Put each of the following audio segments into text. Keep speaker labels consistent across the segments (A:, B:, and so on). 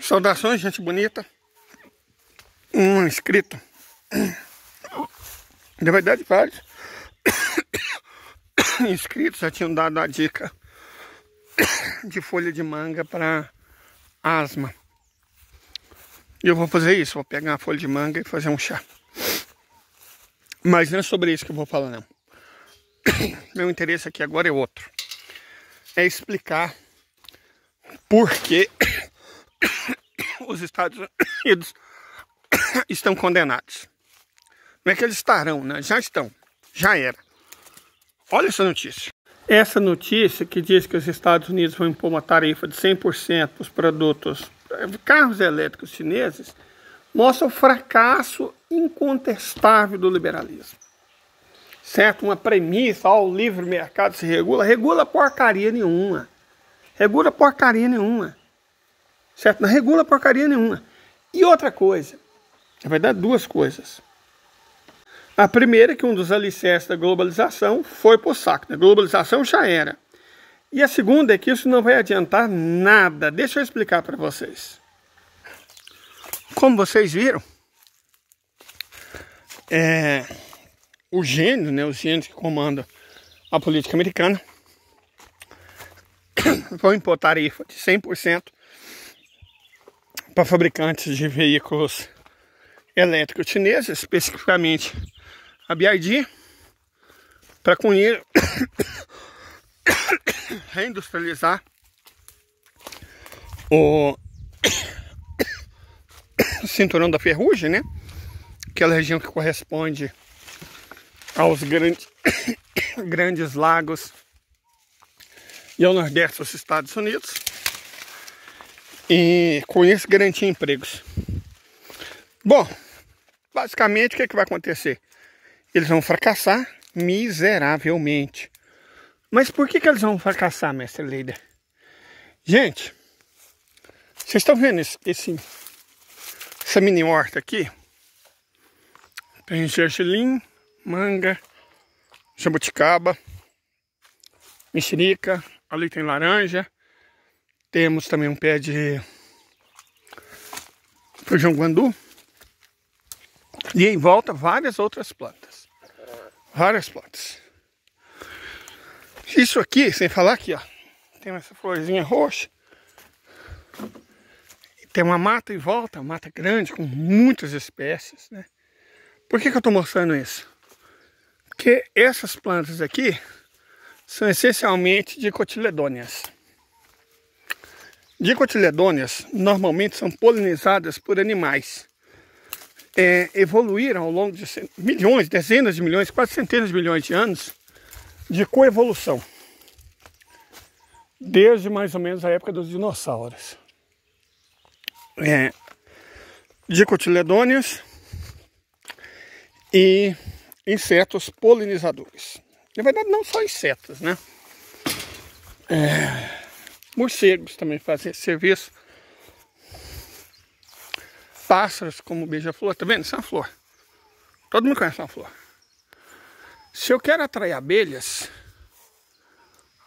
A: Saudações, gente bonita. Um inscrito. Na verdade, vários inscritos já tinham dado a dica de folha de manga para asma. E eu vou fazer isso, vou pegar a folha de manga e fazer um chá. Mas não é sobre isso que eu vou falar não. meu interesse aqui agora é outro. É explicar por que os Estados Unidos estão condenados. Não é que eles estarão, né? Já estão. Já era. Olha essa notícia. Essa notícia que diz que os Estados Unidos vão impor uma tarifa de 100% para os produtos, eh, carros elétricos chineses, mostra o fracasso incontestável do liberalismo certo? Uma premissa, ó, o livre mercado se regula, regula porcaria nenhuma. Regula porcaria nenhuma. Certo? Não regula porcaria nenhuma. E outra coisa, na verdade, duas coisas. A primeira é que um dos alicerces da globalização foi por saco. A né? globalização já era. E a segunda é que isso não vai adiantar nada. Deixa eu explicar para vocês. Como vocês viram, é, o gênio, né, os gênios que comandam a política americana, vão impor tarifa de 100% para fabricantes de veículos elétricos chineses, especificamente a BYD, para com ele reindustrializar o cinturão da ferrugem, né? Aquela é região que corresponde aos grandes, grandes lagos e ao Nordeste dos Estados Unidos. E com isso garantir empregos. Bom, basicamente o que, é que vai acontecer? Eles vão fracassar miseravelmente. Mas por que, que eles vão fracassar, mestre líder? Gente, vocês estão vendo esse, esse essa mini horta aqui? Tem gergelim, manga, jabuticaba, mexerica, ali tem laranja. Temos também um pé de feijão guandu. E em volta várias outras plantas. Várias plantas. Isso aqui, sem falar aqui, ó. Tem essa florzinha roxa. Tem uma mata em volta, uma mata grande, com muitas espécies, né? Por que, que eu estou mostrando isso? Porque essas plantas aqui são essencialmente dicotiledôneas. Dicotiledôneas normalmente são polinizadas por animais. É, evoluíram ao longo de milhões, dezenas de milhões, quase centenas de milhões de anos de coevolução. Desde mais ou menos a época dos dinossauros. É, dicotiledôneas e insetos polinizadores. Na verdade, não só insetos, né? É, morcegos também fazem esse serviço. Pássaros como beija-flor, tá vendo? Isso é uma flor. Todo mundo conhece uma flor. Se eu quero atrair abelhas,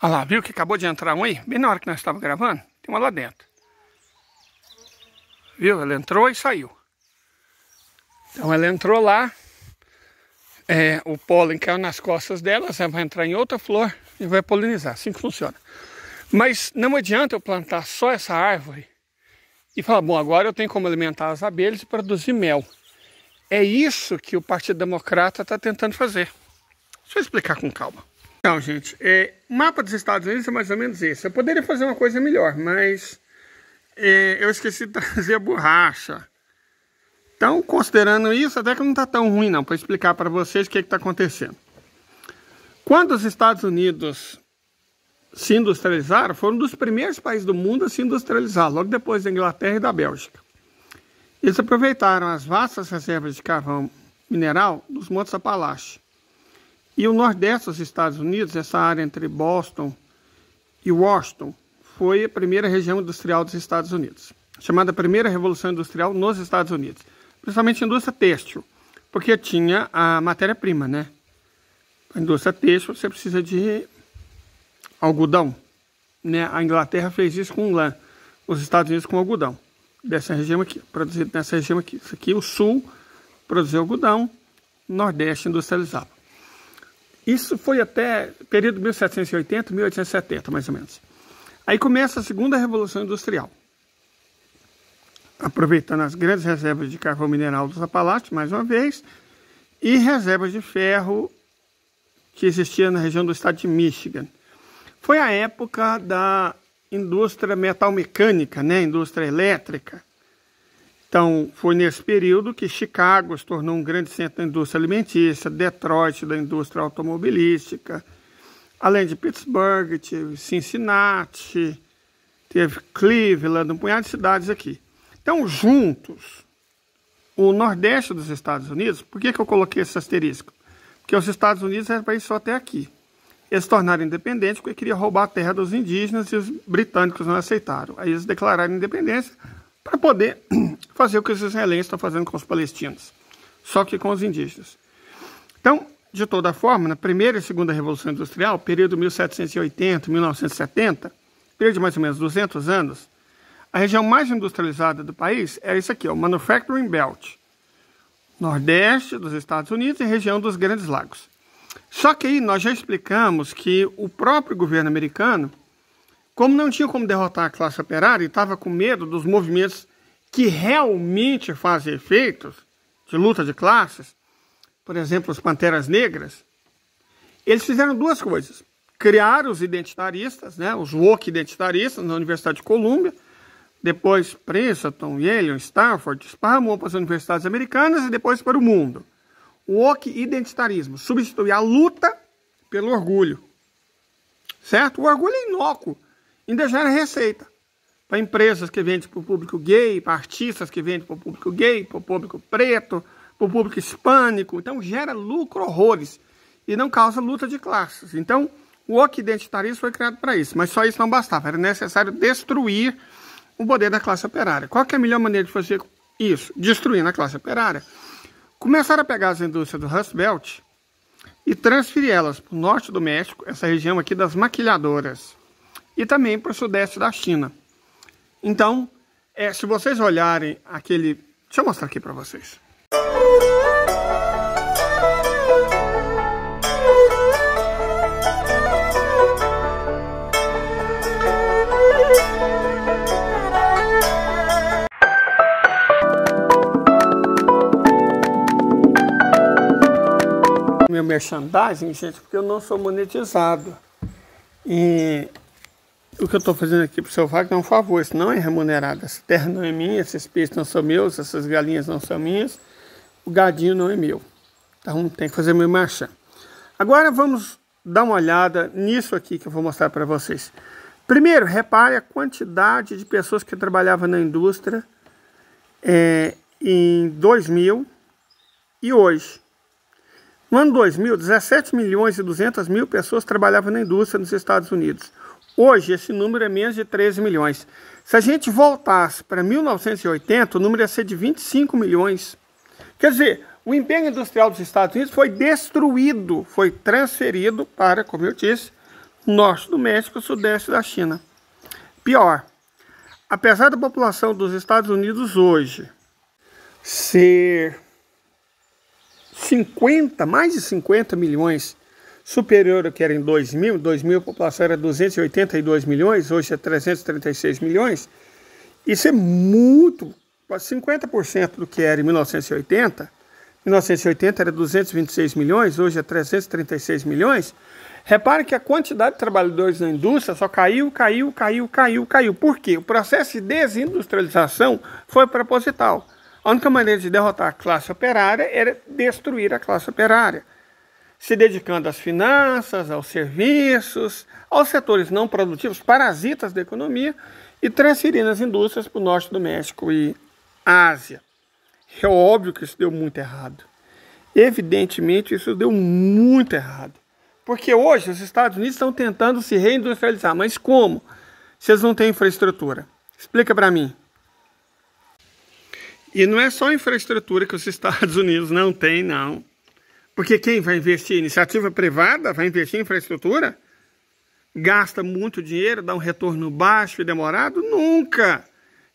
A: olha lá, viu que acabou de entrar um aí? Bem na hora que nós estávamos gravando, tem uma lá dentro. Viu? Ela entrou e saiu. Então ela entrou lá, é, o pólen caiu nas costas delas, vai entrar em outra flor e vai polinizar. Assim que funciona. Mas não adianta eu plantar só essa árvore e falar, bom, agora eu tenho como alimentar as abelhas e produzir mel. É isso que o Partido Democrata está tentando fazer. Deixa eu explicar com calma. Então, gente, é, o mapa dos Estados Unidos é mais ou menos esse. Eu poderia fazer uma coisa melhor, mas é, eu esqueci de trazer a borracha. Então, considerando isso, até que não está tão ruim não, para explicar para vocês o que é está acontecendo. Quando os Estados Unidos se industrializaram, foram um dos primeiros países do mundo a se industrializar, logo depois da Inglaterra e da Bélgica. Eles aproveitaram as vastas reservas de carvão mineral dos Montes Apalaches. E o nordeste dos Estados Unidos, essa área entre Boston e Washington, foi a primeira região industrial dos Estados Unidos, chamada Primeira Revolução Industrial nos Estados Unidos principalmente a indústria têxtil, porque tinha a matéria-prima, né? A indústria têxtil você precisa de algodão, né? A Inglaterra fez isso com lã, os Estados Unidos com algodão, dessa região aqui, produzido nessa região aqui. Isso aqui, o Sul produziu algodão, Nordeste industrializava. Isso foi até período 1780, 1870, mais ou menos. Aí começa a segunda revolução industrial aproveitando as grandes reservas de carvão mineral dos Apalaches, mais uma vez, e reservas de ferro que existiam na região do estado de Michigan. Foi a época da indústria metalmecânica, né, indústria elétrica. Então, foi nesse período que Chicago se tornou um grande centro da indústria alimentícia, Detroit da indústria automobilística, além de Pittsburgh, teve Cincinnati, teve Cleveland, um punhado de cidades aqui. Então, juntos, o Nordeste dos Estados Unidos, por que, que eu coloquei esse asterisco? Porque os Estados Unidos eram é para ir só até aqui. Eles se tornaram independentes porque queriam roubar a terra dos indígenas e os britânicos não aceitaram. Aí eles declararam independência para poder fazer o que os israelenses estão fazendo com os palestinos, só que com os indígenas. Então, de toda forma, na primeira e segunda Revolução Industrial, período 1780-1970, período de mais ou menos 200 anos, a região mais industrializada do país é isso aqui, o Manufacturing Belt. Nordeste dos Estados Unidos e região dos Grandes Lagos. Só que aí nós já explicamos que o próprio governo americano, como não tinha como derrotar a classe operária e estava com medo dos movimentos que realmente fazem efeitos de luta de classes, por exemplo, os Panteras Negras, eles fizeram duas coisas. Criaram os identitaristas, né, os woke identitaristas na Universidade de Colômbia, depois Princeton, Yale, Stanford, esparramou para as universidades americanas e depois para o mundo. O woke identitarismo substitui a luta pelo orgulho. Certo? O orgulho é inócuo, ainda gera receita. Para empresas que vendem para o público gay, para artistas que vendem para o público gay, para o público preto, para o público hispânico. Então gera lucro horrores e não causa luta de classes. Então o woke identitarismo foi criado para isso, mas só isso não bastava. Era necessário destruir o poder da classe operária. Qual é a melhor maneira de fazer isso? Destruindo a classe operária. Começaram a pegar as indústrias do Rust Belt e transferir elas para o norte do México, essa região aqui das maquilhadoras, e também para o sudeste da China. Então, é, se vocês olharem aquele... Deixa eu mostrar aqui para vocês. merchandising, gente, porque eu não sou monetizado. E o que eu estou fazendo aqui para o seu Wagner é um favor, isso não é remunerado. Essa terra não é minha, esses peixes não são meus, essas galinhas não são minhas, o gadinho não é meu. Então tem que fazer meu marcha. Agora vamos dar uma olhada nisso aqui que eu vou mostrar para vocês. Primeiro, repare a quantidade de pessoas que trabalhavam na indústria é, em 2000 e hoje. No ano 2000, 17 milhões e 200 mil pessoas trabalhavam na indústria nos Estados Unidos. Hoje, esse número é menos de 13 milhões. Se a gente voltasse para 1980, o número ia ser de 25 milhões. Quer dizer, o empenho industrial dos Estados Unidos foi destruído, foi transferido para, como eu disse, norte do México, sudeste da China. Pior, apesar da população dos Estados Unidos hoje ser 50, mais de 50 milhões, superior ao que era em 2000, 2000 a população era 282 milhões, hoje é 336 milhões, isso é muito, quase 50% do que era em 1980, 1980 era 226 milhões, hoje é 336 milhões. Repare que a quantidade de trabalhadores na indústria só caiu, caiu, caiu, caiu, caiu. Por quê? O processo de desindustrialização foi proposital. A única maneira de derrotar a classe operária era destruir a classe operária, se dedicando às finanças, aos serviços, aos setores não produtivos, parasitas da economia, e transferindo as indústrias para o norte do México e Ásia. É óbvio que isso deu muito errado. Evidentemente, isso deu muito errado. Porque hoje os Estados Unidos estão tentando se reindustrializar, mas como? Se eles não têm infraestrutura. Explica para mim. E não é só infraestrutura que os Estados Unidos não têm, não. Porque quem vai investir? Iniciativa privada vai investir em infraestrutura? Gasta muito dinheiro, dá um retorno baixo e demorado? Nunca!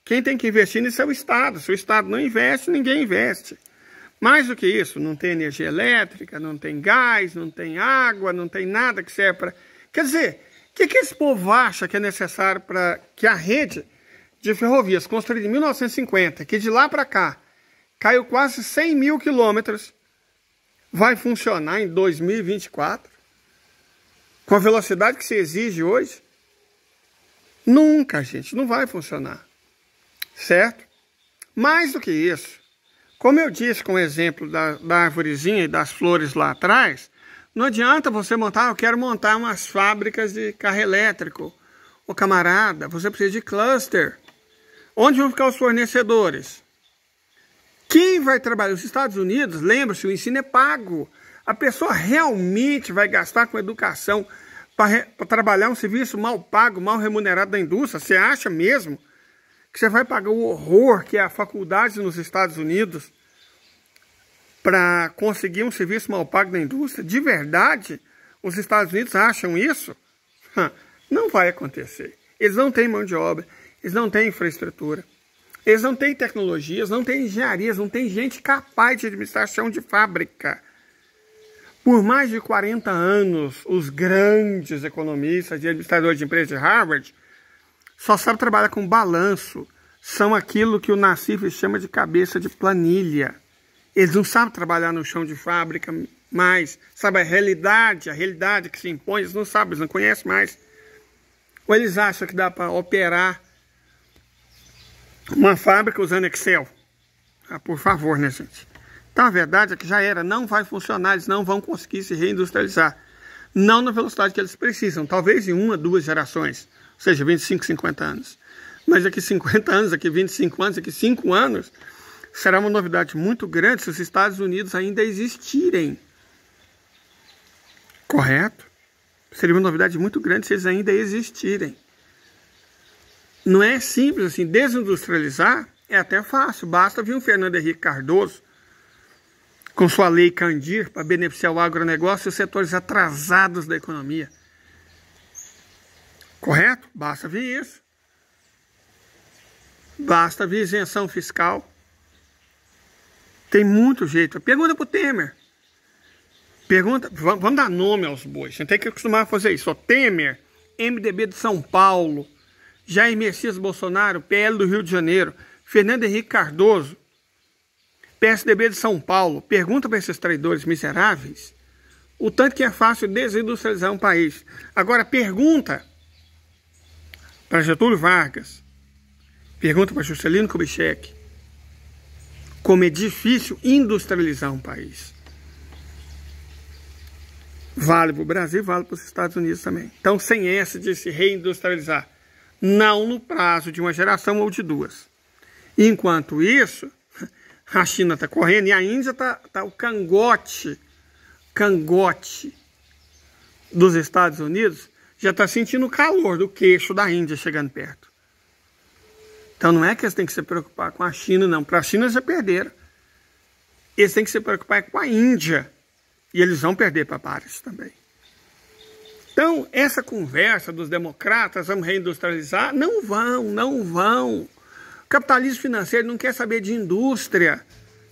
A: Quem tem que investir nisso é o Estado. Se o Estado não investe, ninguém investe. Mais do que isso, não tem energia elétrica, não tem gás, não tem água, não tem nada que serve para. Quer dizer, o que, que esse povo acha que é necessário para que a rede de ferrovias, construída em 1950, que de lá para cá caiu quase 100 mil quilômetros, vai funcionar em 2024? Com a velocidade que se exige hoje? Nunca, gente, não vai funcionar. Certo? Mais do que isso, como eu disse com o exemplo da, da arvorezinha e das flores lá atrás, não adianta você montar, ah, eu quero montar umas fábricas de carro elétrico. Ô camarada, você precisa de cluster. Onde vão ficar os fornecedores? Quem vai trabalhar? Os Estados Unidos, lembra-se, o ensino é pago. A pessoa realmente vai gastar com educação para trabalhar um serviço mal pago, mal remunerado da indústria? Você acha mesmo que você vai pagar o horror que é a faculdade nos Estados Unidos para conseguir um serviço mal pago da indústria? De verdade, os Estados Unidos acham isso? Não vai acontecer. Eles não têm mão de obra. Eles não têm infraestrutura. Eles não têm tecnologias, não têm engenharias, não têm gente capaz de administração de fábrica. Por mais de 40 anos, os grandes economistas e administradores de empresas de Harvard só sabem trabalhar com balanço. São aquilo que o Nassif chama de cabeça de planilha. Eles não sabem trabalhar no chão de fábrica mais. Sabe a realidade, a realidade que se impõe, eles não sabem, eles não conhecem mais. Ou eles acham que dá para operar uma fábrica usando Excel. Ah, por favor, né, gente? Então a verdade é que já era, não vai funcionar, eles não vão conseguir se reindustrializar. Não na velocidade que eles precisam, talvez em uma, duas gerações, ou seja, 25, 50 anos. Mas daqui 50 anos, daqui 25 anos, daqui 5 anos, será uma novidade muito grande se os Estados Unidos ainda existirem. Correto? Seria uma novidade muito grande se eles ainda existirem. Não é simples assim, desindustrializar é até fácil, basta vir um Fernando Henrique Cardoso com sua lei Candir para beneficiar o agronegócio e os setores atrasados da economia. Correto? Basta vir isso. Basta vir isenção fiscal. Tem muito jeito. Pergunta para o Temer. Pergunta, vamos dar nome aos bois. A gente tem que acostumar a fazer isso. O Temer, MDB de São Paulo, Jair Messias Bolsonaro, PL do Rio de Janeiro, Fernando Henrique Cardoso, PSDB de São Paulo, pergunta para esses traidores miseráveis o tanto que é fácil desindustrializar um país. Agora pergunta para Getúlio Vargas, pergunta para Juscelino Kubitschek, como é difícil industrializar um país. Vale para o Brasil, vale para os Estados Unidos também. Então, sem essa de se reindustrializar não no prazo de uma geração ou de duas. Enquanto isso, a China está correndo e a Índia está tá o cangote, cangote dos Estados Unidos já está sentindo o calor do queixo da Índia chegando perto. Então não é que eles têm que se preocupar com a China, não. Para a China já perderam. Eles têm que se preocupar com a Índia. E eles vão perder para Paris também. Então, essa conversa dos democratas, vamos reindustrializar, não vão, não vão. O capitalismo financeiro não quer saber de indústria.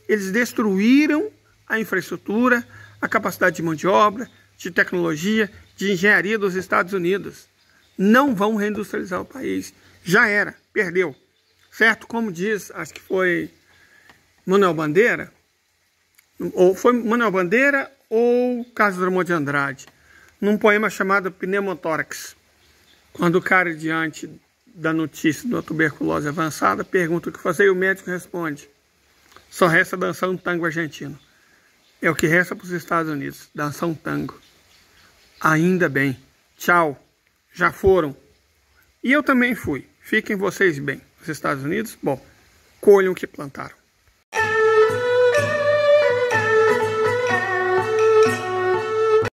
A: Eles destruíram a infraestrutura, a capacidade de mão de obra, de tecnologia, de engenharia dos Estados Unidos. Não vão reindustrializar o país. Já era, perdeu. Certo? Como diz, acho que foi Manuel Bandeira, ou foi Manuel Bandeira ou Carlos Drummond de Andrade num poema chamado Pneumotórax. Quando o cara, diante da notícia da tuberculose avançada, pergunta o que fazer e o médico responde: só resta dançar um tango argentino. É o que resta para os Estados Unidos: dançar um tango. Ainda bem. Tchau. Já foram. E eu também fui. Fiquem vocês bem. Os Estados Unidos, bom, colham o que plantaram.